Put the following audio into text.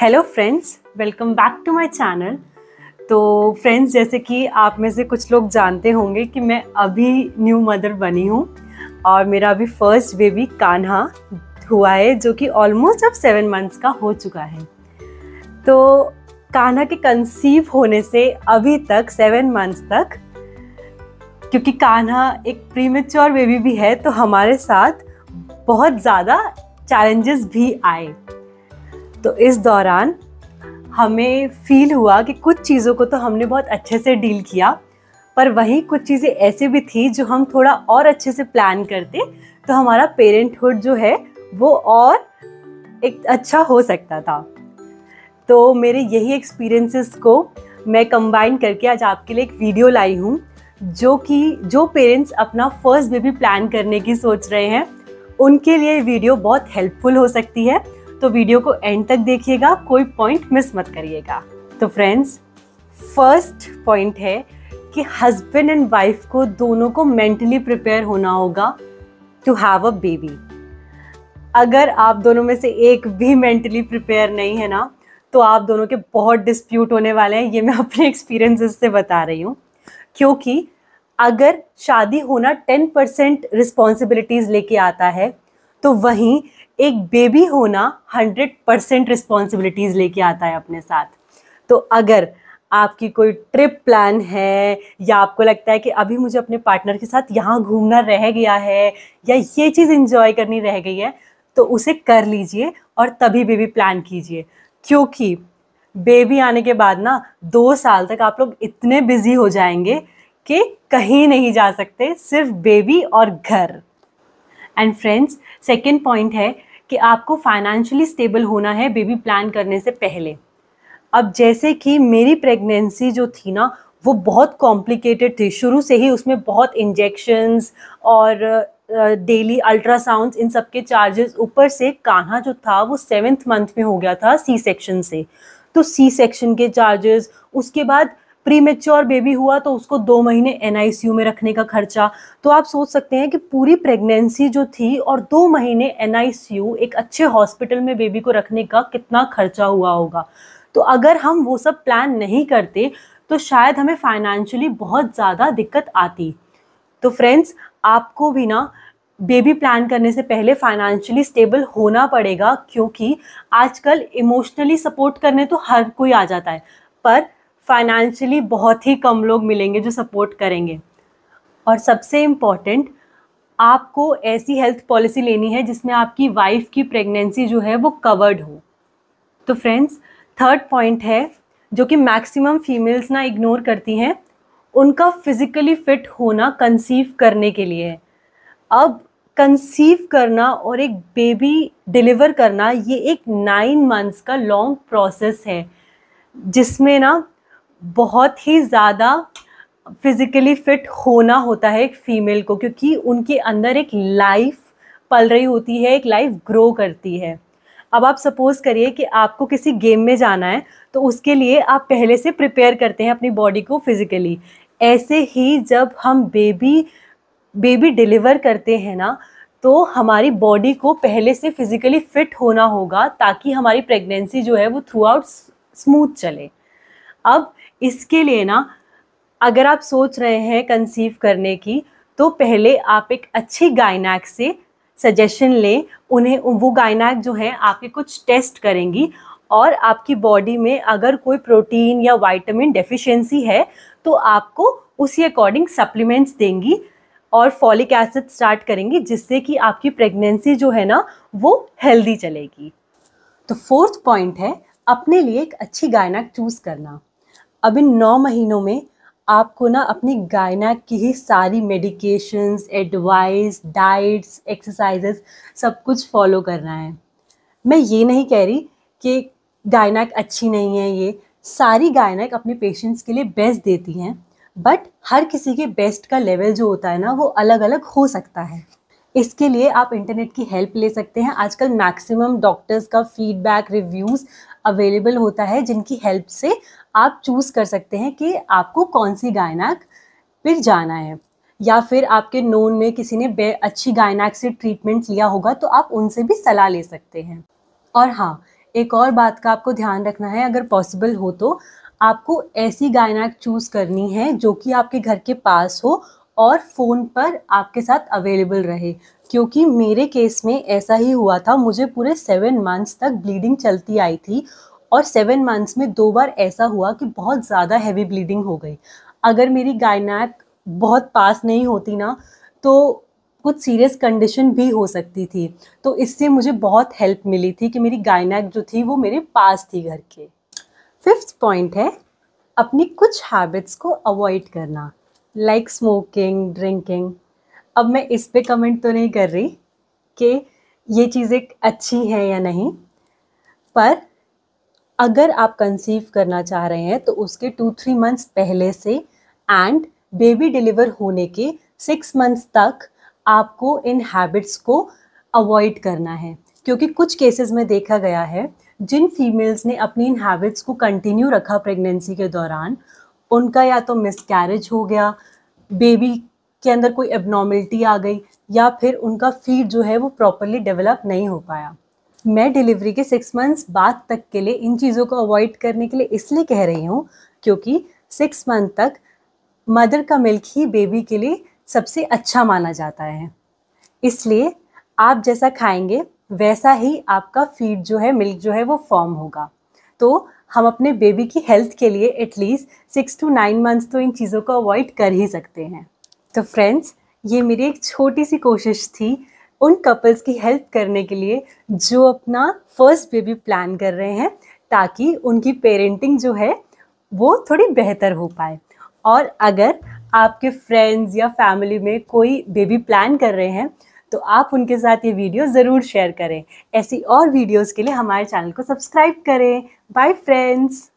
hello friends welcome back to my channel तो friends जैसे कि आप में से कुछ लोग जानते होंगे कि मैं अभी न्यू मदर बनी हूँ और मेरा अभी फर्स्ट बेबी कान्हा हुआ है जो कि ऑलमोस्ट अब सेवन मंथ्स का हो चुका है तो कान्हा के कंसीव होने से अभी तक सेवन मंथ्स तक क्योंकि कान्हा एक प्रीमेच्योर बेबी भी है तो हमारे साथ बहुत ज़्यादा चैलेंजेस भी आए तो इस दौरान हमें फील हुआ कि कुछ चीज़ों को तो हमने बहुत अच्छे से डील किया पर वहीं कुछ चीज़ें ऐसे भी थी जो हम थोड़ा और अच्छे से प्लान करते तो हमारा पेरेंटहुड जो है वो और एक अच्छा हो सकता था तो मेरे यही एक्सपीरियंसेस को मैं कंबाइन करके आज आपके लिए एक वीडियो लाई हूँ जो कि जो पेरेंट्स अपना फर्स्ट बेबी प्लान करने की सोच रहे हैं उनके लिए वीडियो बहुत हेल्पफुल हो सकती है तो वीडियो को एंड तक देखिएगा कोई पॉइंट मिस मत करिएगा तो फ्रेंड्स फर्स्ट पॉइंट है कि हस्बैंड एंड वाइफ को दोनों को मेंटली प्रिपेयर होना होगा टू हैव अ बेबी अगर आप दोनों में से एक भी मेंटली प्रिपेयर नहीं है ना तो आप दोनों के बहुत डिस्प्यूट होने वाले हैं ये मैं अपने एक्सपीरियंसेस से बता रही हूँ क्योंकि अगर शादी होना टेन परसेंट रिस्पॉन्सिबिलिटीज़ लेके आता है तो वहीं एक बेबी होना 100 परसेंट रिस्पॉन्सिबिलिटीज़ लेके आता है अपने साथ तो अगर आपकी कोई ट्रिप प्लान है या आपको लगता है कि अभी मुझे अपने पार्टनर के साथ यहाँ घूमना रह गया है या ये चीज़ इंजॉय करनी रह गई है तो उसे कर लीजिए और तभी बेबी प्लान कीजिए क्योंकि बेबी आने के बाद ना दो साल तक आप लोग इतने बिजी हो जाएंगे कि कहीं नहीं जा सकते सिर्फ बेबी और घर एंड फ्रेंड्स सेकेंड पॉइंट है कि आपको फाइनेंशियली स्टेबल होना है बेबी प्लान करने से पहले अब जैसे कि मेरी प्रेगनेंसी जो थी ना वो बहुत कॉम्प्लिकेटेड थी शुरू से ही उसमें बहुत इंजेक्शन्स और डेली अल्ट्रासाउंड इन सब के चार्जेस ऊपर से कान्हा जो था वो सेवेंथ मंथ में हो गया था सी सेक्शन से तो सी सेक्शन के चार्जेस उसके बाद प्री मेच्योर बेबी हुआ तो उसको दो महीने एन में रखने का खर्चा तो आप सोच सकते हैं कि पूरी प्रेगनेंसी जो थी और दो महीने एन एक अच्छे हॉस्पिटल में बेबी को रखने का कितना खर्चा हुआ होगा तो अगर हम वो सब प्लान नहीं करते तो शायद हमें फाइनेंशियली बहुत ज़्यादा दिक्कत आती तो फ्रेंड्स आपको भी ना बेबी प्लान करने से पहले फाइनेंशियली स्टेबल होना पड़ेगा क्योंकि आजकल इमोशनली सपोर्ट करने तो हर कोई आ जाता है पर फाइनेंशियली बहुत ही कम लोग मिलेंगे जो सपोर्ट करेंगे और सबसे इम्पॉर्टेंट आपको ऐसी हेल्थ पॉलिसी लेनी है जिसमें आपकी वाइफ की प्रेगनेंसी जो है वो कवर्ड हो तो फ्रेंड्स थर्ड पॉइंट है जो कि मैक्सिमम फीमेल्स ना इग्नोर करती हैं उनका फिज़िकली फिट होना कंसीव करने के लिए है अब कंसीव करना और एक बेबी डिलीवर करना ये एक नाइन मंथ्स का लॉन्ग प्रोसेस है जिसमें ना बहुत ही ज़्यादा फिज़िकली फिट होना होता है एक फ़ीमेल को क्योंकि उनके अंदर एक लाइफ पल रही होती है एक लाइफ ग्रो करती है अब आप सपोज़ करिए कि आपको किसी गेम में जाना है तो उसके लिए आप पहले से प्रिपेयर करते हैं अपनी बॉडी को फिज़िकली ऐसे ही जब हम बेबी बेबी डिलीवर करते हैं ना तो हमारी बॉडी को पहले से फिज़िकली फ़िट होना होगा ताकि हमारी प्रेगनेंसी जो है वो थ्रू आउट स्मूथ चले अब इसके लिए ना अगर आप सोच रहे हैं कंसीव करने की तो पहले आप एक अच्छी गायनाक से सजेशन लें उन्हें वो गायनाक जो है आपके कुछ टेस्ट करेंगी और आपकी बॉडी में अगर कोई प्रोटीन या वाइटामिन डेफिशिएंसी है तो आपको उसी अकॉर्डिंग सप्लीमेंट्स देंगी और फॉलिक एसिड स्टार्ट करेंगी जिससे कि आपकी प्रेगनेंसी जो है ना वो हेल्दी चलेगी तो फोर्थ पॉइंट है अपने लिए एक अच्छी गायनाक चूज़ करना अब इन नौ महीनों में आपको ना अपनी गायना की ही सारी मेडिकेशंस एडवाइस डाइट्स एक्सरसाइजेस सब कुछ फॉलो करना है मैं ये नहीं कह रही कि गायनाक अच्छी नहीं है ये सारी गायनाक अपने पेशेंट्स के लिए बेस्ट देती हैं बट हर किसी के बेस्ट का लेवल जो होता है ना वो अलग अलग हो सकता है इसके लिए आप इंटरनेट की हेल्प ले सकते हैं आजकल मैक्सिमम डॉक्टर्स का फीडबैक रिव्यूज़ अवेलेबल होता है जिनकी हेल्प से आप चूज़ कर सकते हैं कि आपको कौन सी गायनाक पर जाना है या फिर आपके नोन में किसी ने बे अच्छी गायनाक से ट्रीटमेंट लिया होगा तो आप उनसे भी सलाह ले सकते हैं और हाँ एक और बात का आपको ध्यान रखना है अगर पॉसिबल हो तो आपको ऐसी गायनाक चूज़ करनी है जो कि आपके घर के पास हो और फ़ोन पर आपके साथ अवेलेबल रहे क्योंकि मेरे केस में ऐसा ही हुआ था मुझे पूरे सेवन मंथ्स तक ब्लीडिंग चलती आई थी और सेवन मंथ्स में दो बार ऐसा हुआ कि बहुत ज़्यादा हैवी ब्लीडिंग हो गई अगर मेरी गायनाक बहुत पास नहीं होती ना तो कुछ सीरियस कंडीशन भी हो सकती थी तो इससे मुझे बहुत हेल्प मिली थी कि मेरी गायनाक जो थी वो मेरे पास थी घर के फिफ्थ पॉइंट है अपनी कुछ हैबिट्स को अवॉइड करना लाइक स्मोकिंग ड्रिंकिंग अब मैं इस पे कमेंट तो नहीं कर रही कि ये चीज़ें अच्छी हैं या नहीं पर अगर आप कंसीव करना चाह रहे हैं तो उसके टू थ्री मंथ्स पहले से एंड बेबी डिलीवर होने के सिक्स मंथ्स तक आपको इन हैबिट्स को अवॉइड करना है क्योंकि कुछ केसेस में देखा गया है जिन फीमेल्स ने अपनी इन हैबिट्स को कंटिन्यू रखा प्रेगनेंसी के दौरान उनका या तो मिसकैरेज हो गया बेबी के अंदर कोई एबनॉर्मलिटी आ गई या फिर उनका फीड जो है वो प्रॉपरली डेवलप नहीं हो पाया मैं डिलीवरी के सिक्स मंथ्स बाद तक के लिए इन चीज़ों को अवॉइड करने के लिए इसलिए कह रही हूँ क्योंकि सिक्स मंथ तक मदर का मिल्क ही बेबी के लिए सबसे अच्छा माना जाता है इसलिए आप जैसा खाएंगे वैसा ही आपका फीड जो है मिल्क जो है वो फॉर्म होगा तो हम अपने बेबी की हेल्थ के लिए at least six to nine months तो इन चीज़ों को अवॉइड कर ही सकते हैं तो फ्रेंड्स ये मेरी एक छोटी सी कोशिश थी उन कपल्स की हेल्प करने के लिए जो अपना फर्स्ट बेबी प्लान कर रहे हैं ताकि उनकी पेरेंटिंग जो है वो थोड़ी बेहतर हो पाए और अगर आपके फ्रेंड्स या फैमिली में कोई बेबी प्लान कर रहे हैं तो आप उनके साथ ये वीडियो ज़रूर शेयर करें ऐसी और वीडियोज़ के लिए हमारे चैनल को सब्सक्राइब करें बाय फ्रेंड्स